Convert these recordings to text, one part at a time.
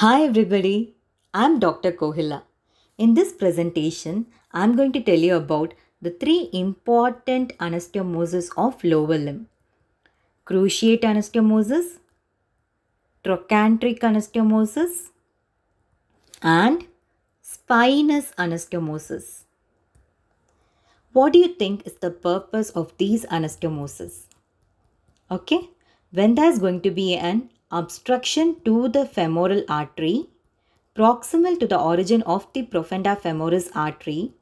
Hi everybody, I'm Dr. Kohila. In this presentation, I'm going to tell you about the three important anastomoses of lower limb. Cruciate anastomosis, trochanteric anastomosis and spinous anastomosis. What do you think is the purpose of these anastomoses? Okay, when there's going to be an obstruction to the femoral artery, proximal to the origin of the profunda femoris artery,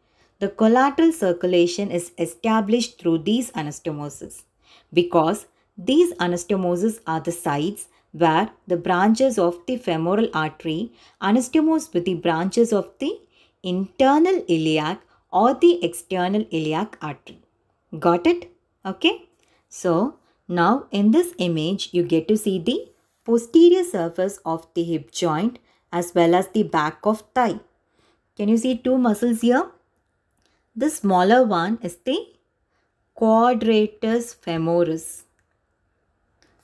the collateral circulation is established through these anastomoses because these anastomoses are the sites where the branches of the femoral artery anastomose with the branches of the internal iliac or the external iliac artery. Got it? Okay. So now in this image you get to see the posterior surface of the hip joint as well as the back of thigh. Can you see two muscles here? The smaller one is the quadratus femoris.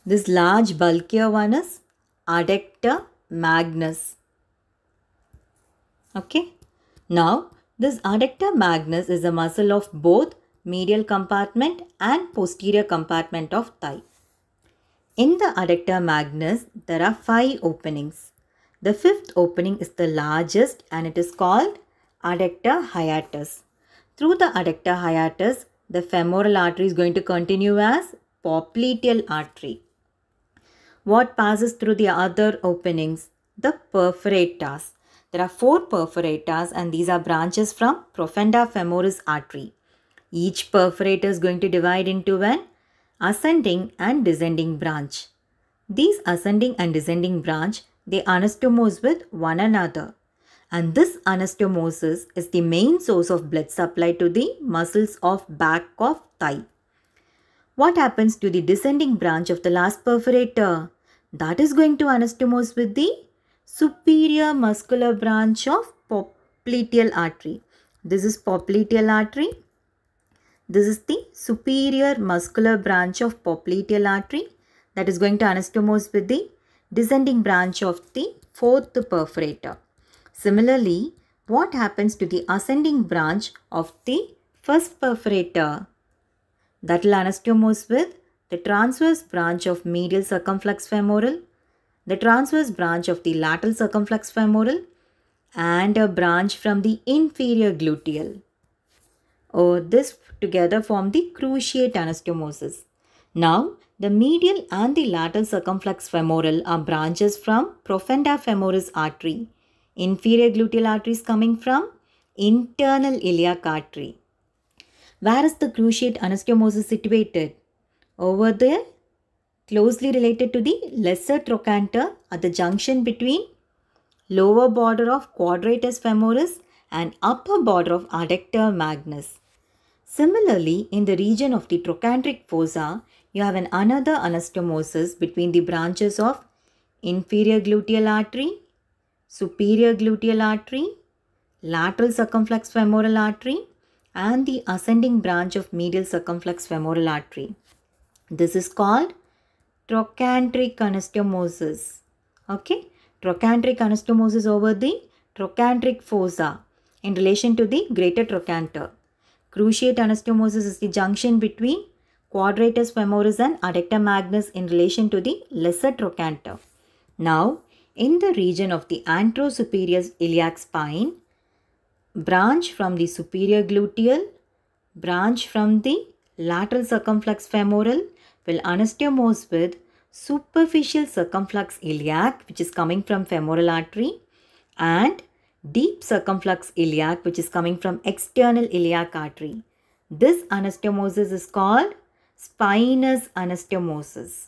This large bulkier one is adductor magnus. Okay. Now, this adductor magnus is a muscle of both medial compartment and posterior compartment of thigh. In the adductor magnus, there are five openings. The fifth opening is the largest and it is called adductor hiatus. Through the adductor hiatus, the femoral artery is going to continue as popliteal artery. What passes through the other openings? The perforators. There are four perforators, and these are branches from profunda femoris artery. Each perforator is going to divide into an ascending and descending branch. These ascending and descending branch, they anastomose with one another. And this anastomosis is the main source of blood supply to the muscles of back of thigh. What happens to the descending branch of the last perforator? That is going to anastomose with the superior muscular branch of popliteal artery. This is popliteal artery this is the superior muscular branch of popliteal artery that is going to anastomose with the descending branch of the fourth perforator. Similarly, what happens to the ascending branch of the first perforator? That will anastomose with the transverse branch of medial circumflex femoral, the transverse branch of the lateral circumflex femoral, and a branch from the inferior gluteal or this together form the cruciate anastomosis. Now, the medial and the lateral circumflex femoral are branches from profunda femoris artery, inferior gluteal is coming from internal iliac artery. Where is the cruciate anastomosis situated? Over there, closely related to the lesser trochanter at the junction between lower border of quadratus femoris and upper border of adductor magnus. Similarly, in the region of the trochanteric fossa, you have an another anastomosis between the branches of inferior gluteal artery, superior gluteal artery, lateral circumflex femoral artery and the ascending branch of medial circumflex femoral artery. This is called trochanteric anastomosis. Okay, trochanteric anastomosis over the trochanteric fossa in relation to the greater trochanter. Cruciate anastomosis is the junction between quadratus femoris and adductor magnus in relation to the lesser trochanter. Now, in the region of the anterosuperior iliac spine, branch from the superior gluteal, branch from the lateral circumflex femoral will anastomose with superficial circumflex iliac which is coming from femoral artery and deep circumflux iliac which is coming from external iliac artery. This anastomosis is called spinous anastomosis.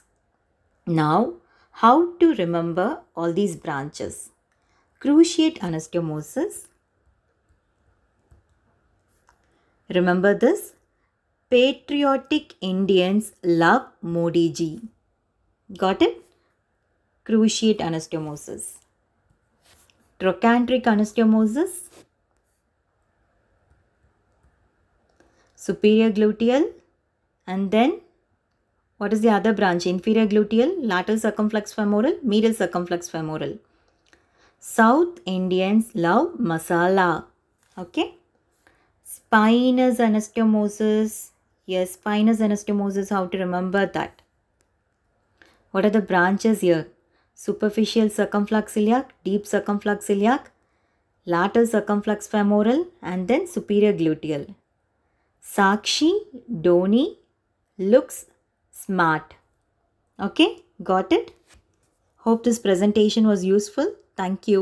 Now, how to remember all these branches? Cruciate anastomosis. Remember this? Patriotic Indians love Modi ji. Got it? Cruciate anastomosis trochanteric anastomosis, superior gluteal and then what is the other branch? Inferior gluteal, lateral circumflex femoral, medial circumflex femoral. South Indians love masala. Okay. Spinous anastomosis. Yes, spinous anastomosis, how to remember that. What are the branches here? superficial circumflex iliac, deep circumflex iliac, lateral circumflex femoral and then superior gluteal. Sakshi Doni looks smart. Okay, got it? Hope this presentation was useful. Thank you.